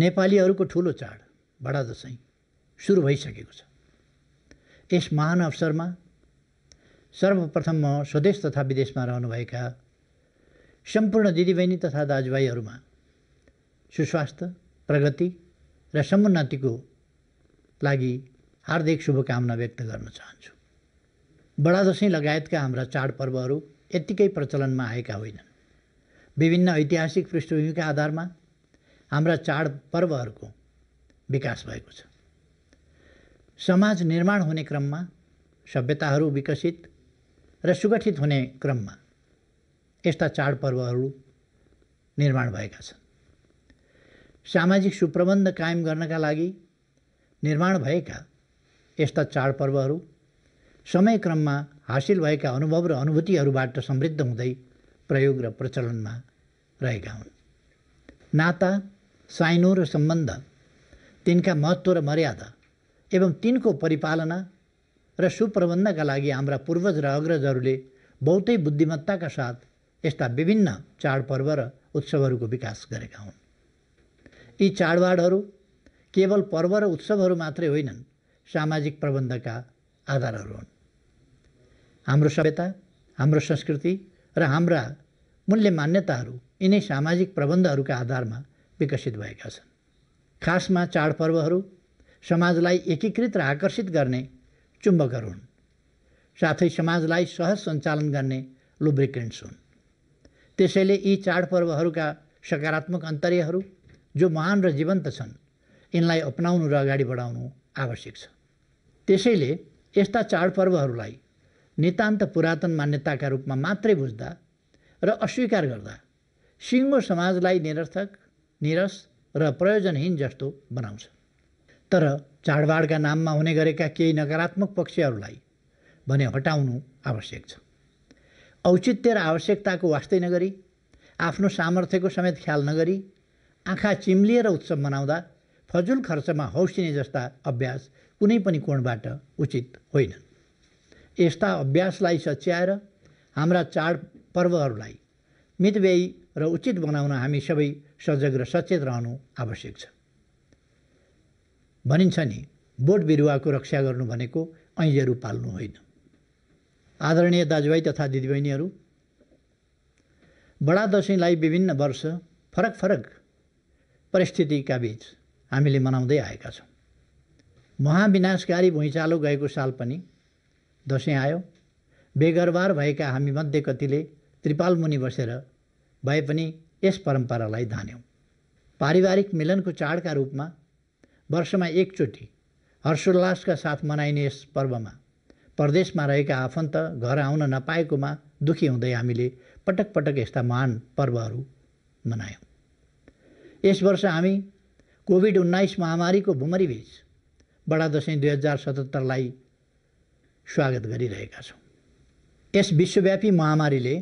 नेपालीहरूको ठुलो चाड बडा दसैँ सुरु भइसकेको छ यस महान अवसरमा सर्वप्रथम म स्वदेश तथा विदेशमा रहनुभएका सम्पूर्ण दिदीबहिनी तथा दाजुभाइहरूमा सुस्वास्थ्य प्रगति र समुन्नतिको लागि हार्दिक शुभकामना व्यक्त गर्न चाहन्छु बडा दसैँ लगायतका हाम्रा चाडपर्वहरू यत्तिकै प्रचलनमा आएका होइनन् विभिन्न ऐतिहासिक पृष्ठभूमिका आधारमा हाम्रा चाडपर्वहरूको विकास भएको छ समाज निर्माण हुने क्रममा सभ्यताहरू विकसित र सुगठित हुने क्रममा यस्ता चाडपर्वहरू निर्माण भएका छन् सामाजिक सुप्रबन्ध कायम गर्नका लागि निर्माण भएका यस्ता चाडपर्वहरू समय क्रममा हासिल भएका अनुभव र अनुभूतिहरूबाट समृद्ध हुँदै प्रयोग र प्रचलनमा रहेका हुन् नाता साइनो र सम्बन्ध तिनका महत्त्व र मर्यादा एवं तिनको परिपालना र सुप्रबन्धका लागि हाम्रा पूर्वज र अग्रजहरूले बहुतै बुद्धिमत्ताका साथ यस्ता विभिन्न चाडपर्व र उत्सवहरूको विकास गरेका हुन् यी चाडबाडहरू केवल पर्व र उत्सवहरू मात्रै होइनन् सामाजिक प्रबन्धका आधारहरू हुन् हाम्रो सभ्यता हाम्रो संस्कृति र हाम्रा मूल्य मान्यताहरू यिनै सामाजिक प्रबन्धहरूका आधारमा विकसित भएका छन् खासमा चाडपर्वहरू समाजलाई एकीकृत र आकर्षित गर्ने चुम्बकहरू हुन् साथै समाजलाई सहज सञ्चालन गर्ने लुब्रिकेन्ट्स हुन् त्यसैले यी चाडपर्वहरूका सकारात्मक अन्तर्यहरू जो महान र जीवन्त छन् यिनलाई अपनाउनु र अगाडि बढाउनु आवश्यक छ त्यसैले यस्ता चाडपर्वहरूलाई नितान्त पुरातन मान्यताका रूपमा मात्रै बुझ्दा र अस्वीकार गर्दा सिङ्गो समाजलाई निरर्थक निरस र प्रयोजनहीन जस्तो बनाउँछ तर चाडबाडका नाममा हुने गरेका केही नकारात्मक पक्षहरूलाई भने हटाउनु आवश्यक छ औचित्य र आवश्यकताको वास्तै नगरी आफ्नो सामर्थ्यको समेत ख्याल नगरी आँखा चिम्लिएर उत्सव मनाउँदा फजुल खर्चमा हौसिने जस्ता अभ्यास कुनै पनि कोणबाट उचित होइन यस्ता अभ्यासलाई सच्याएर हाम्रा चाडपर्वहरूलाई पर्वहरूलाई मितव्ययी र उचित बनाउन हामी सबै सजग र सचेत रहनु आवश्यक छ भनिन्छ नि बोट बिरुवाको रक्षा गर्नु भनेको ऐजहरू पाल्नु होइन आदरणीय दाजुभाइ तथा दिदीबहिनीहरू बडा दसैँलाई विभिन्न वर्ष फरक फरक परिस्थितिका बिच हामीले मनाउँदै आएका छौँ महाविनाशकारी भुइँचालो गएको साल पनि दसैँ आयो बेगरबार भएका हामीमध्ये कतिले त्रिपालमुनि बसेर भए पनि यस परम्परालाई धान्यौँ पारिवारिक मिलनको चाडका रूपमा वर्षमा एकचोटि हर्षोल्लासका साथ मनाइने यस पर्वमा परदेशमा रहेका आफन्त घर आउन नपाएकोमा दुखी हुँदै हामीले पटक पटक यस्ता महान पर्वहरू मनायौँ यस वर्ष हामी कोभिड उन्नाइस महामारीको भुमरीबीच बडा दसैँ दुई हजार सतहत्तरलाई स्वागत गरिरहेका छौँ यस विश्वव्यापी महामारीले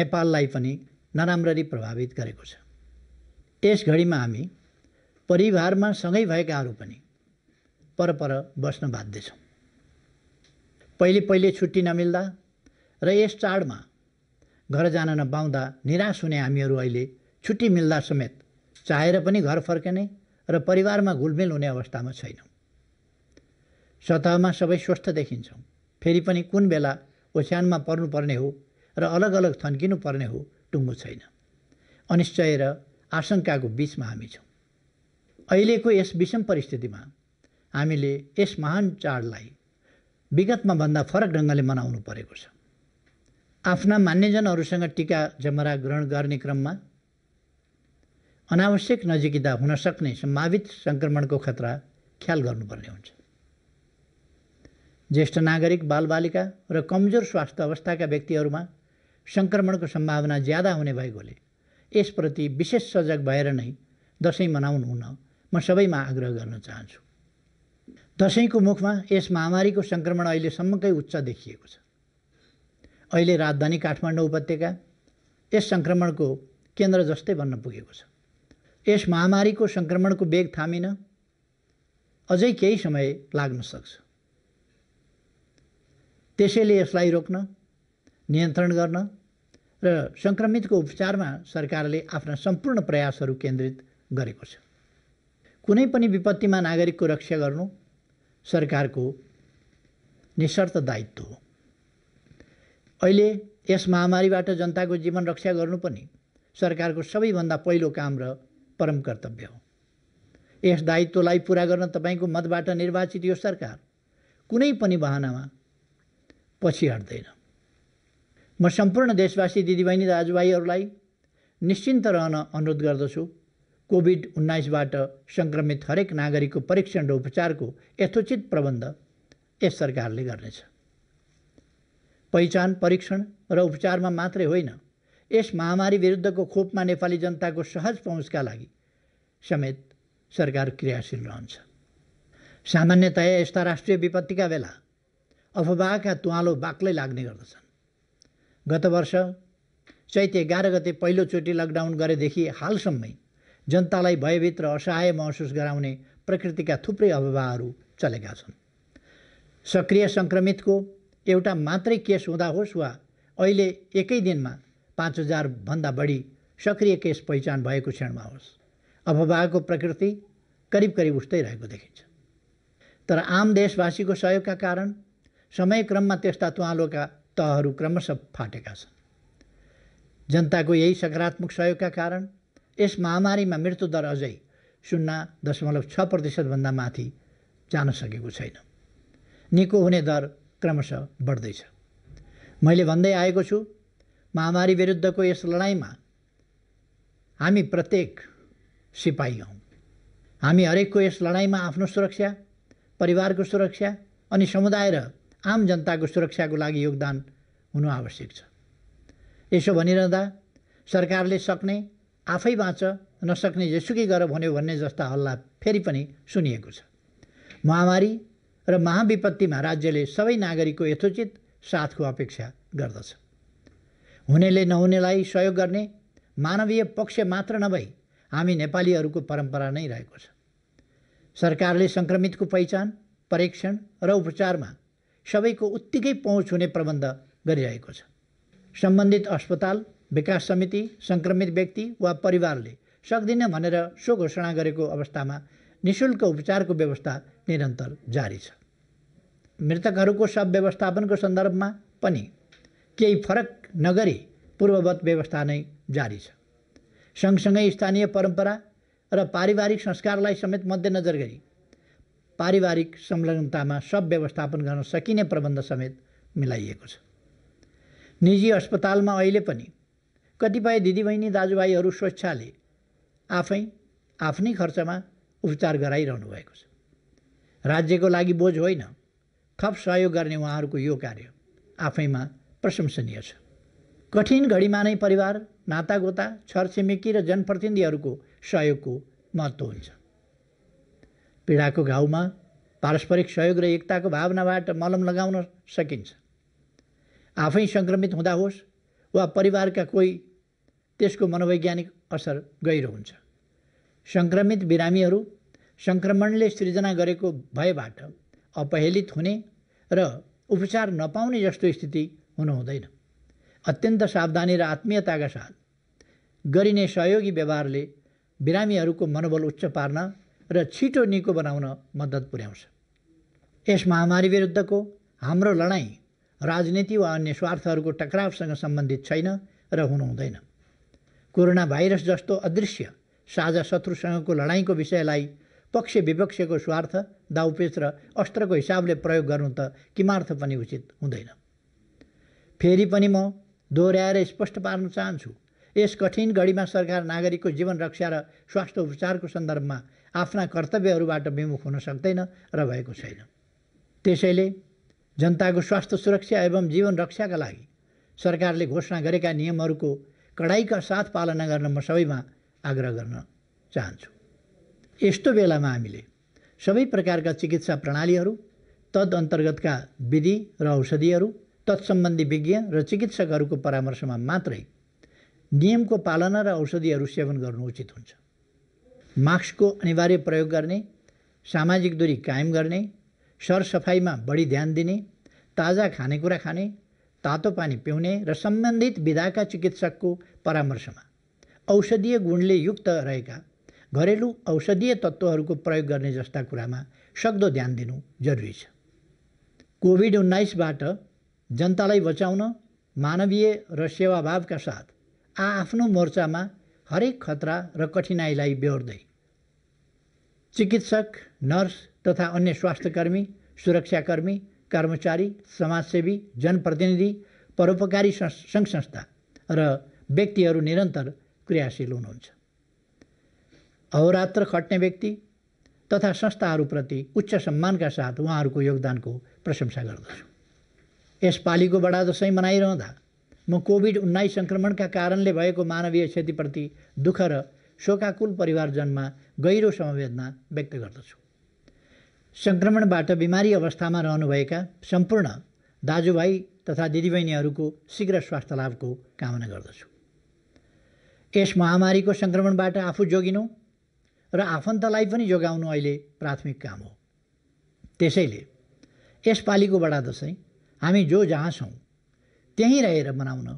नेपाललाई पनि नराम्ररी प्रभावित गरेको छ यस घडीमा हामी परिवारमा सँगै भएकाहरू पनि परपर बस्न बाध्य छौँ पहिले पहिले छुट्टी नमिल्दा र यस चाडमा घर जान नपाउँदा निराश हुने हामीहरू अहिले छुट्टी मिल्दा समेत चाहेर पनि घर फर्किने र परिवारमा घुलमिल हुने अवस्थामा छैनौँ सतहमा सबै स्वस्थ देखिन्छौँ फेरि पनि कुन बेला ओछ्यानमा पर्नुपर्ने हो र अलग अलग थन्किनु पर्ने हो टुङ्गो छैन अनिश्चय र आशङ्काको बिचमा हामी छौँ अहिलेको यस विषम परिस्थितिमा हामीले यस महान चाडलाई विगतमा भन्दा फरक ढङ्गले मनाउनु परेको छ आफ्ना मान्यजनहरूसँग टिका जमरा ग्रहण गर्ने क्रममा अनावश्यक नजिकिँदा हुन सक्ने सम्भावित सङ्क्रमणको खतरा ख्याल गर्नुपर्ने हुन्छ ज्येष्ठ नागरिक बालबालिका र कमजोर स्वास्थ्य अवस्थाका व्यक्तिहरूमा सङ्क्रमणको सम्भावना ज्यादा हुने भएकोले यसप्रति विशेष सजग भएर नै दसैँ मनाउनु हुन म सबैमा आग्रह गर्न चाहन्छु दसैँको मुखमा यस महामारीको सङ्क्रमण अहिलेसम्मकै उच्च देखिएको छ अहिले राजधानी काठमाडौँ उपत्यका यस सङ्क्रमणको केन्द्र जस्तै बन्न पुगेको छ यस महामारीको सङ्क्रमणको वेग थामिन अझै केही समय लाग्न सक्छ त्यसैले यसलाई रोक्न नियन्त्रण गर्न र सङ्क्रमितको उपचारमा सरकारले आफ्ना सम्पूर्ण प्रयासहरू केन्द्रित गरेको छ कुनै पनि विपत्तिमा नागरिकको रक्षा गर्नु सरकारको निशर्त दायित्व हो अहिले यस महामारीबाट जनताको जीवन रक्षा गर्नु पनि सरकारको सबैभन्दा पहिलो काम र परम कर्तव्य हो यस दायित्वलाई पुरा गर्न तपाईँको मतबाट निर्वाचित यो सरकार कुनै पनि बहानामा पछि हट्दैन म सम्पूर्ण देशवासी दिदीबहिनी दाजुभाइहरूलाई निश्चिन्त रहन अनुरोध गर्दछु कोभिड उन्नाइसबाट सङ्क्रमित हरेक नागरिकको परीक्षण र उपचारको यथोचित प्रबन्ध यस सरकारले गर्नेछ पहिचान परीक्षण र उपचारमा मात्रै होइन यस महामारी विरुद्धको खोपमा नेपाली जनताको सहज पहुँचका लागि समेत सरकार क्रियाशील रहन्छ सामान्यतया यस्ता राष्ट्रिय विपत्तिका बेला अफवाहका तुवालो बाक्लै लाग्ने गर्दछन् गत वर्ष चैते एघार गते पहिलोचोटि लकडाउन गरेदेखि हालसम्मै जनतालाई भयभीत र असहाय महसुस गराउने प्रकृतिका थुप्रै अभावहरू चलेका छन् सक्रिय सङ्क्रमितको एउटा मात्रै केस हुँदा होस् वा अहिले एकै दिनमा पाँच हजारभन्दा बढी सक्रिय केस पहिचान भएको क्षणमा होस् अफवाहको प्रकृति करिब करिब उस्तै रहेको देखिन्छ तर आम देशवासीको सहयोगका कारण समयक्रममा त्यस्ता तुवालोका तहहरू क्रमशः फाटेका छन् जनताको यही सकारात्मक सहयोगका कारण यस महामारीमा मृत्युदर अझै शून्य दशमलव छ प्रतिशतभन्दा माथि जान सकेको छैन निको हुने दर क्रमशः बढ्दैछ मैले भन्दै आएको छु महामारी विरुद्धको यस लडाइँमा हामी प्रत्येक सिपाही हौँ हामी हरेकको यस लडाइँमा आफ्नो सुरक्षा परिवारको सुरक्षा अनि समुदाय र आम जनताको सुरक्षाको लागि योगदान हुनु आवश्यक छ यसो भनिरहँदा सरकारले सक्ने आफै बाँच नसक्ने जेसुकै गर भन्यो भन्ने जस्ता हल्ला फेरि पनि सुनिएको छ महामारी र महाविपत्तिमा राज्यले सबै नागरिकको यथोचित साथको अपेक्षा गर्दछ हुनेले नहुनेलाई सहयोग गर्ने मानवीय पक्ष मात्र नभई हामी नेपालीहरूको परम्परा नै रहेको छ सरकारले सङ्क्रमितको पहिचान परीक्षण र उपचारमा सबैको उत्तिकै पहुँच हुने प्रबन्ध गरिरहेको छ सम्बन्धित अस्पताल विकास समिति सङ्क्रमित व्यक्ति वा परिवारले सक्दिन भनेर सो घोषणा गरेको अवस्थामा निशुल्क उपचारको व्यवस्था निरन्तर जारी छ मृतकहरूको सब व्यवस्थापनको सन्दर्भमा पनि केही फरक नगरी पूर्ववत व्यवस्था नै जारी छ सँगसँगै स्थानीय परम्परा र पारिवारिक संस्कारलाई समेत मध्यनजर गरी पारिवारिक संलग्नतामा सब व्यवस्थापन गर्न सकिने प्रबन्ध समेत मिलाइएको छ निजी अस्पतालमा अहिले पनि कतिपय दिदीबहिनी दाजुभाइहरू स्वेच्छाले आफै आफ्नै खर्चमा उपचार गराइरहनु भएको छ राज्यको लागि बोझ होइन थप सहयोग गर्ने उहाँहरूको यो कार्य आफैमा प्रशंसनीय छ कठिन घडीमा नै परिवार नातागोता छरछिमेकी र जनप्रतिनिधिहरूको सहयोगको महत्त्व हुन्छ पीडाको घाउमा पारस्परिक सहयोग र एकताको भावनाबाट मलम लगाउन सकिन्छ आफै सङ्क्रमित हुँदा होस् वा परिवारका कोही त्यसको मनोवैज्ञानिक असर गहिरो हुन्छ सङ्क्रमित बिरामीहरू सङ्क्रमणले सृजना गरेको भएबाट अपहेलित हुने र उपचार नपाउने जस्तो स्थिति हुनुहुँदैन अत्यन्त सावधानी र आत्मीयताका साथ गरिने सहयोगी व्यवहारले बिरामीहरूको मनोबल उच्च पार्न र छिटो निको बनाउन मद्दत पुर्याउँछ यस महामारी विरुद्धको हाम्रो लडाइँ राजनीति वा अन्य स्वार्थहरूको टकरावसँग सम्बन्धित छैन र हुनु हुँदैन कोरोना भाइरस जस्तो अदृश्य साझा शत्रुसँगको लडाइँको विषयलाई पक्ष विपक्षको स्वार्थ दाउपेच र अस्त्रको हिसाबले प्रयोग गर्नु त किमार्थ पनि उचित हुँदैन फेरि पनि म दोहोऱ्याएर स्पष्ट पार्न चाहन्छु यस कठिन घडीमा सरकार नागरिकको जीवन रक्षा र स्वास्थ्य उपचारको सन्दर्भमा आफ्ना कर्तव्यहरूबाट विमुख हुन सक्दैन र भएको छैन त्यसैले जनताको स्वास्थ्य सुरक्षा एवं जीवन रक्षाका लागि सरकारले घोषणा गरेका नियमहरूको कडाइका साथ पालना गर्न म सबैमा आग्रह गर्न चाहन्छु यस्तो बेलामा हामीले सबै प्रकारका चिकित्सा प्रणालीहरू तद अन्तर्गतका विधि र औषधिहरू तत्सम्बन्धी विज्ञ र चिकित्सकहरूको परामर्शमा मात्रै नियमको पालना र औषधिहरू सेवन गर्नु उचित हुन्छ मास्कको अनिवार्य प्रयोग गर्ने सामाजिक दूरी कायम गर्ने सरसफाइमा बढी ध्यान दिने ताजा खानेकुरा खाने तातो पानी पिउने र सम्बन्धित विधाका चिकित्सकको परामर्शमा औषधीय गुणले युक्त रहेका घरेलु औषधीय तत्त्वहरूको प्रयोग गर्ने जस्ता कुरामा सक्दो ध्यान दिनु जरुरी छ कोभिड उन्नाइसबाट जनतालाई बचाउन मानवीय र सेवाभावका साथ आआफ्नो मोर्चामा हरेक खतरा र कठिनाइलाई बेहोर्दै चिकित्सक नर्स तथा अन्य स्वास्थ्यकर्मी सुरक्षाकर्मी कर्मचारी समाजसेवी जनप्रतिनिधि परोपकारी सङ्घ संस्था र व्यक्तिहरू निरन्तर क्रियाशील हुनुहुन्छ अहोरात्र खट्ने व्यक्ति तथा संस्थाहरूप्रति उच्च सम्मानका साथ उहाँहरूको योगदानको प्रशंसा गर्दछु यसपालिको बडा दसैँ मनाइरहँदा म कोभिड उन्नाइस सङ्क्रमणका कारणले भएको मानवीय क्षतिप्रति दुःख र शोकाकुल परिवारजनमा गहिरो समवेदना व्यक्त गर्दछु सङ्क्रमणबाट बिमारी अवस्थामा रहनुभएका सम्पूर्ण दाजुभाइ तथा दिदीबहिनीहरूको शीघ्र स्वास्थ्य लाभको कामना गर्दछु यस महामारीको सङ्क्रमणबाट आफू जोगिनु र आफन्तलाई पनि जोगाउनु अहिले प्राथमिक काम हो त्यसैले यसपालिको बडा दसैँ हामी जो जहाँ छौँ त्यहीँ रहेर मनाउन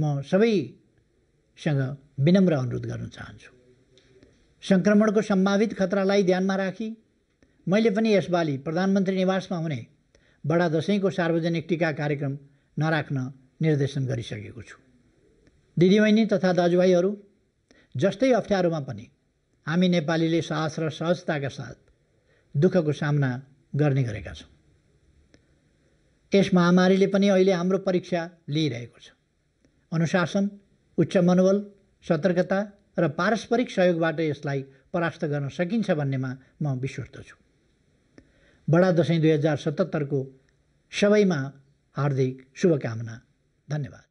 म सबैसँग विनम्र अनुरोध गर्न चाहन्छु सङ्क्रमणको सम्भावित खतरालाई ध्यानमा राखी मैले पनि यसपालि प्रधानमन्त्री निवासमा हुने बडा दसैँको सार्वजनिक टिका कार्यक्रम नराख्न निर्देशन गरिसकेको छु दिदीबहिनी तथा दाजुभाइहरू जस्तै अप्ठ्यारोमा पनि हामी नेपालीले साहस र सहजताका साथ दुःखको सामना गर्ने गरेका छौँ यस महामारीले पनि अहिले हाम्रो परीक्षा लिइरहेको छ अनुशासन उच्च मनोबल सतर्कता र पारस्परिक सहयोगबाट यसलाई परास्त गर्न सकिन्छ भन्नेमा म विश्वस्त छु बडा दसैँ दुई हजार सतहत्तरको सबैमा हार्दिक शुभकामना धन्यवाद